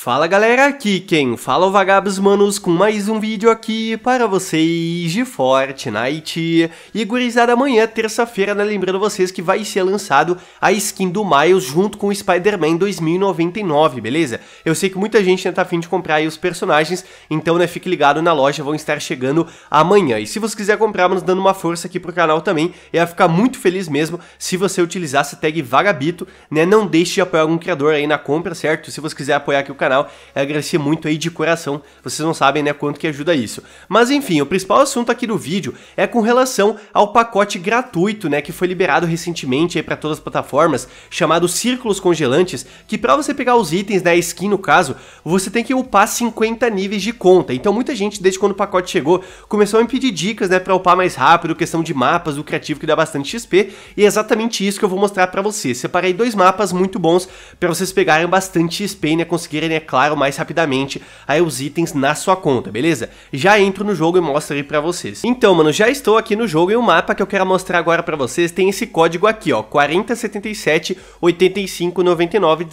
Fala galera, aqui quem fala é o Vagabos Manos com mais um vídeo aqui para vocês de Fortnite E gurizada, amanhã, terça-feira, né, lembrando vocês que vai ser lançado a skin do Miles junto com o Spider-Man 2099, beleza? Eu sei que muita gente né, tá afim de comprar aí os personagens, então né, fique ligado na loja, vão estar chegando amanhã E se você quiser comprar, nos dando uma força aqui pro canal também, eu ia ficar muito feliz mesmo se você utilizasse a tag Vagabito, né? Não deixe de apoiar algum criador aí na compra, certo? Se você quiser apoiar aqui o canal canal. Eu agradecer muito aí de coração, vocês não sabem né, quanto que ajuda isso. Mas enfim, o principal assunto aqui do vídeo é com relação ao pacote gratuito né, que foi liberado recentemente para todas as plataformas, chamado Círculos Congelantes, que para você pegar os itens da né, skin no caso, você tem que upar 50 níveis de conta. Então muita gente, desde quando o pacote chegou, começou a me pedir dicas né, para upar mais rápido, questão de mapas, do criativo que dá bastante XP, e é exatamente isso que eu vou mostrar para vocês. Separei dois mapas muito bons para vocês pegarem bastante XP e né, conseguirem né, é claro, mais rapidamente aí os itens na sua conta, beleza? Já entro no jogo e mostro aí pra vocês. Então, mano, já estou aqui no jogo e o mapa que eu quero mostrar agora pra vocês tem esse código aqui, ó, 4077 85 99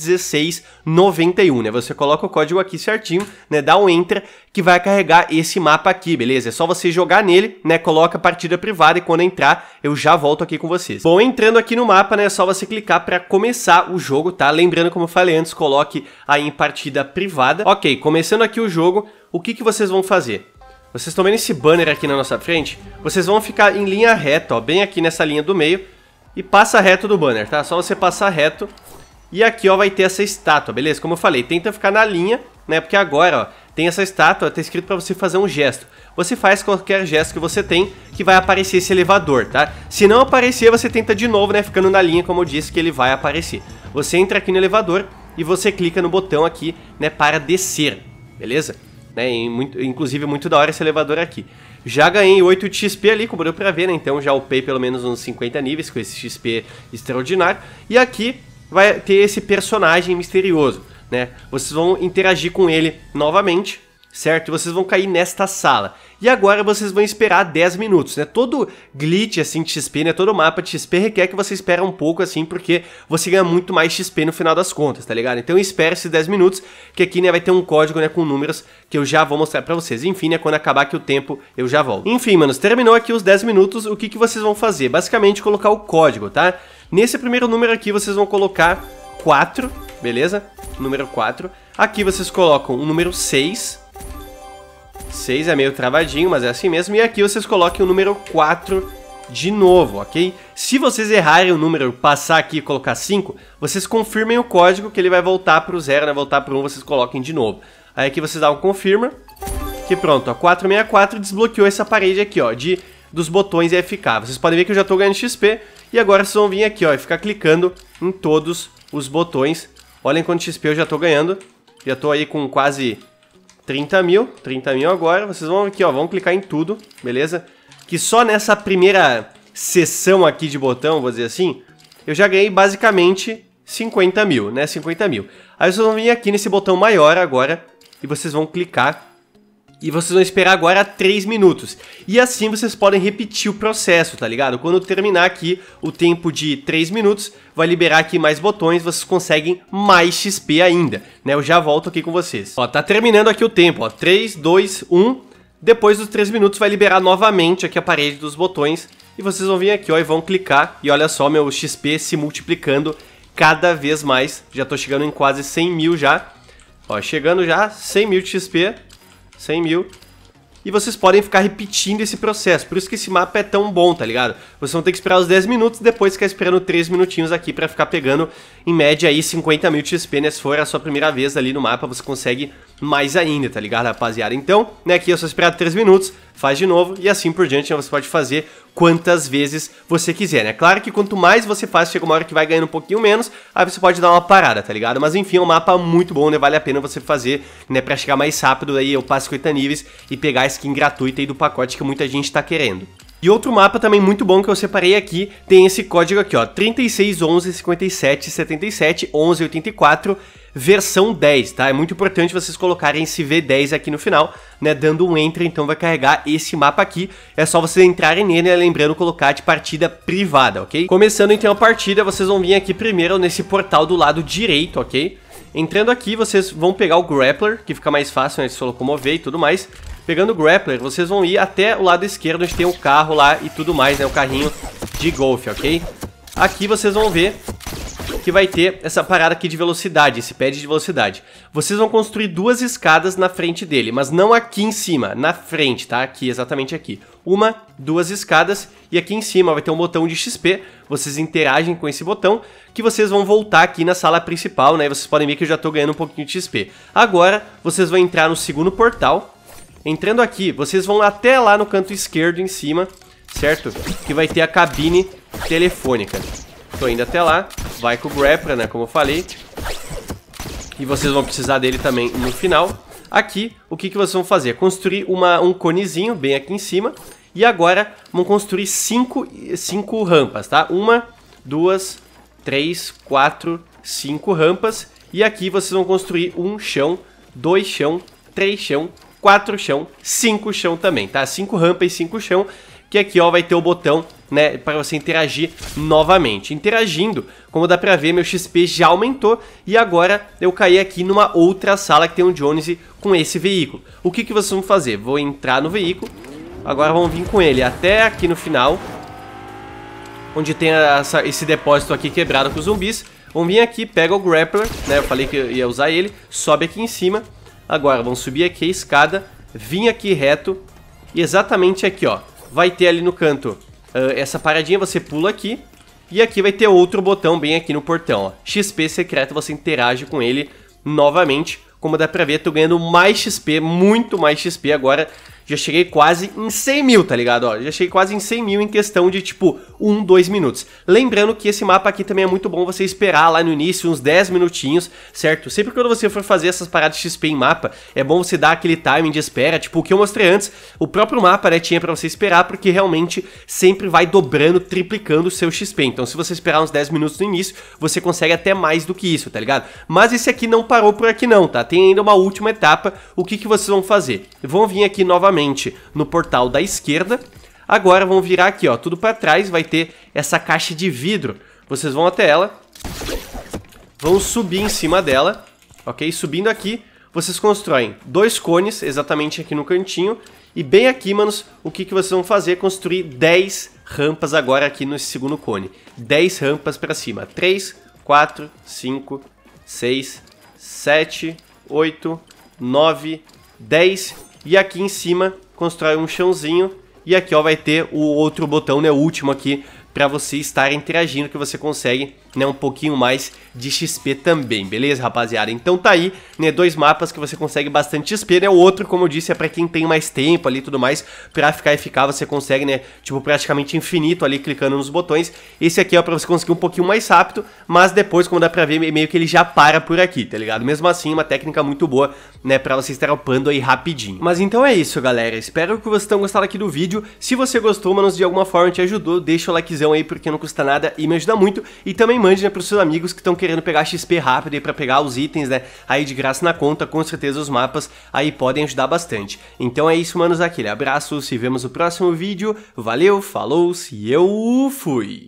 né? Você coloca o código aqui certinho, né, dá um enter que vai carregar esse mapa aqui, beleza? É só você jogar nele, né? Coloca partida privada e quando entrar, eu já volto aqui com vocês. Bom, entrando aqui no mapa, né? É só você clicar para começar o jogo, tá? Lembrando, como eu falei antes, coloque aí em partida privada. Ok, começando aqui o jogo, o que, que vocês vão fazer? Vocês estão vendo esse banner aqui na nossa frente? Vocês vão ficar em linha reta, ó, bem aqui nessa linha do meio. E passa reto do banner, tá? Só você passar reto. E aqui, ó, vai ter essa estátua, beleza? Como eu falei, tenta ficar na linha, né? Porque agora, ó, tem essa estátua, tá escrito para você fazer um gesto. Você faz qualquer gesto que você tem que vai aparecer esse elevador, tá? Se não aparecer, você tenta de novo, né? Ficando na linha, como eu disse, que ele vai aparecer. Você entra aqui no elevador e você clica no botão aqui, né? Para descer, beleza? Né, muito, inclusive, muito da hora esse elevador aqui. Já ganhei 8 XP ali, como deu pra ver, né? Então já upei pelo menos uns 50 níveis com esse XP extraordinário. E aqui vai ter esse personagem misterioso né? Vocês vão interagir com ele novamente, certo? E vocês vão cair nesta sala. E agora vocês vão esperar 10 minutos, né? Todo glitch assim de XP, né? Todo mapa de XP requer que você espera um pouco assim, porque você ganha muito mais XP no final das contas, tá ligado? Então espere esses 10 minutos, que aqui né vai ter um código, né, com números que eu já vou mostrar para vocês. Enfim, né, quando acabar aqui o tempo, eu já volto. Enfim, manos, terminou aqui os 10 minutos, o que que vocês vão fazer? Basicamente colocar o código, tá? Nesse primeiro número aqui vocês vão colocar 4 beleza? Número 4. Aqui vocês colocam o número 6. 6 é meio travadinho, mas é assim mesmo. E aqui vocês coloquem o número 4 de novo, ok? Se vocês errarem o número, passar aqui e colocar 5, vocês confirmem o código que ele vai voltar para o 0, né? Voltar para o 1, um, vocês coloquem de novo. Aí aqui vocês dão um confirma. Que pronto, ó, 464 desbloqueou essa parede aqui, ó, de dos botões FK. Vocês podem ver que eu já estou ganhando XP e agora vocês vão vir aqui, ó, e ficar clicando em todos os botões Olhem quanto XP eu já tô ganhando. Já tô aí com quase 30 mil. 30 mil agora. Vocês vão aqui, ó. Vão clicar em tudo, beleza? Que só nessa primeira sessão aqui de botão, vou dizer assim, eu já ganhei basicamente 50 mil, né? 50 mil. Aí vocês vão vir aqui nesse botão maior agora e vocês vão clicar e vocês vão esperar agora 3 minutos. E assim vocês podem repetir o processo, tá ligado? Quando terminar aqui o tempo de 3 minutos, vai liberar aqui mais botões, vocês conseguem mais XP ainda, né? Eu já volto aqui com vocês. Ó, tá terminando aqui o tempo, ó. 3, 2, 1. Depois dos 3 minutos vai liberar novamente aqui a parede dos botões. E vocês vão vir aqui, ó, e vão clicar. E olha só, meu XP se multiplicando cada vez mais. Já tô chegando em quase 100 mil já. Ó, chegando já, 100 mil de XP. 100 mil. E vocês podem ficar repetindo esse processo. Por isso que esse mapa é tão bom, tá ligado? Vocês vão ter que esperar os 10 minutos, depois ficar esperando 3 minutinhos aqui para ficar pegando, em média, aí 50 mil XP, né? Se for a sua primeira vez ali no mapa, você consegue mais ainda, tá ligado, rapaziada? Então, né, aqui é só esperar 3 minutos, faz de novo, e assim por diante, né, você pode fazer quantas vezes você quiser, né? Claro que quanto mais você faz, chega uma hora que vai ganhando um pouquinho menos, aí você pode dar uma parada, tá ligado? Mas enfim, é um mapa muito bom, né? Vale a pena você fazer, né? Pra chegar mais rápido aí, eu passo 50 níveis e pegar a skin gratuita aí do pacote que muita gente tá querendo. E outro mapa também muito bom que eu separei aqui tem esse código aqui, ó, 36 11 57 77 11 84 versão 10, tá? É muito importante vocês colocarem esse V10 aqui no final, né? Dando um enter, então vai carregar esse mapa aqui. É só vocês entrarem nele, né? lembrando colocar de partida privada, ok? Começando então a partida, vocês vão vir aqui primeiro nesse portal do lado direito, ok? Entrando aqui, vocês vão pegar o Grappler, que fica mais fácil, né, de se locomover e tudo mais. Pegando o grappler, vocês vão ir até o lado esquerdo, onde tem o um carro lá e tudo mais, né? O carrinho de golfe, ok? Aqui vocês vão ver que vai ter essa parada aqui de velocidade, esse pad de velocidade. Vocês vão construir duas escadas na frente dele, mas não aqui em cima, na frente, tá? Aqui, exatamente aqui. Uma, duas escadas e aqui em cima vai ter um botão de XP, vocês interagem com esse botão, que vocês vão voltar aqui na sala principal, né? Vocês podem ver que eu já tô ganhando um pouquinho de XP. Agora, vocês vão entrar no segundo portal, Entrando aqui, vocês vão até lá no canto esquerdo em cima, certo? Que vai ter a cabine telefônica. Tô indo até lá, vai com o Grappra, né, como eu falei. E vocês vão precisar dele também no final. Aqui, o que, que vocês vão fazer? Construir uma, um conezinho bem aqui em cima. E agora, vão construir cinco, cinco rampas, tá? Uma, duas, três, quatro, cinco rampas. E aqui vocês vão construir um chão, dois chão, três chão 4 chão, 5 chão também, tá? 5 rampa e 5 chão, que aqui ó vai ter o botão né, para você interagir novamente. Interagindo, como dá para ver, meu XP já aumentou e agora eu caí aqui numa outra sala que tem um Jones com esse veículo. O que, que vocês vão fazer? Vou entrar no veículo, agora vão vir com ele até aqui no final, onde tem essa, esse depósito aqui quebrado com os zumbis. Vão vir aqui, pega o Grappler, né, eu falei que eu ia usar ele, sobe aqui em cima Agora vamos subir aqui a escada, vir aqui reto e exatamente aqui, ó. Vai ter ali no canto uh, essa paradinha, você pula aqui e aqui vai ter outro botão bem aqui no portão, ó. XP secreto, você interage com ele novamente. Como dá pra ver, tô ganhando mais XP, muito mais XP agora já cheguei quase em 100 mil, tá ligado? Ó, já cheguei quase em 100 mil em questão de, tipo, 1, um, 2 minutos. Lembrando que esse mapa aqui também é muito bom você esperar lá no início uns 10 minutinhos, certo? Sempre quando você for fazer essas paradas XP em mapa, é bom você dar aquele timing de espera, tipo, o que eu mostrei antes, o próprio mapa, né, tinha pra você esperar, porque realmente sempre vai dobrando, triplicando o seu XP. Então, se você esperar uns 10 minutos no início, você consegue até mais do que isso, tá ligado? Mas esse aqui não parou por aqui não, tá? Tem ainda uma última etapa, o que que vocês vão fazer? Vão vir aqui novamente novamente no portal da esquerda. Agora vão virar aqui, ó, tudo para trás, vai ter essa caixa de vidro. Vocês vão até ela, vão subir em cima dela, ok? Subindo aqui, vocês constroem dois cones exatamente aqui no cantinho. E bem aqui, manos, o que, que vocês vão fazer? Construir 10 rampas agora aqui no segundo cone. 10 rampas para cima. 3, 4, 5, 6, 7, 8, 9, 10 e aqui em cima constrói um chãozinho. E aqui ó, vai ter o outro botão, né, o último aqui, para você estar interagindo que você consegue, né, um pouquinho mais de XP também, beleza, rapaziada? Então tá aí, né, dois mapas que você consegue bastante XP, né? O outro, como eu disse, é para quem tem mais tempo ali e tudo mais, para ficar e ficar você consegue, né, tipo praticamente infinito ali clicando nos botões. Esse aqui é para você conseguir um pouquinho mais rápido, mas depois, como dá para ver, meio que ele já para por aqui, tá ligado? Mesmo assim, uma técnica muito boa, né, para você estar upando aí rapidinho. Mas então é isso, galera. Espero que vocês tenham gostado aqui do vídeo. Se você gostou, mano, de alguma forma te ajudou, deixa o likezão revisão aí, porque não custa nada e me ajuda muito. E também mande né, para os seus amigos que estão querendo pegar XP rápido aí para pegar os itens, né? Aí de graça na conta, com certeza os mapas aí podem ajudar bastante. Então é isso, manos. Aquele abraço, se vemos no próximo vídeo. Valeu, falou, se eu fui!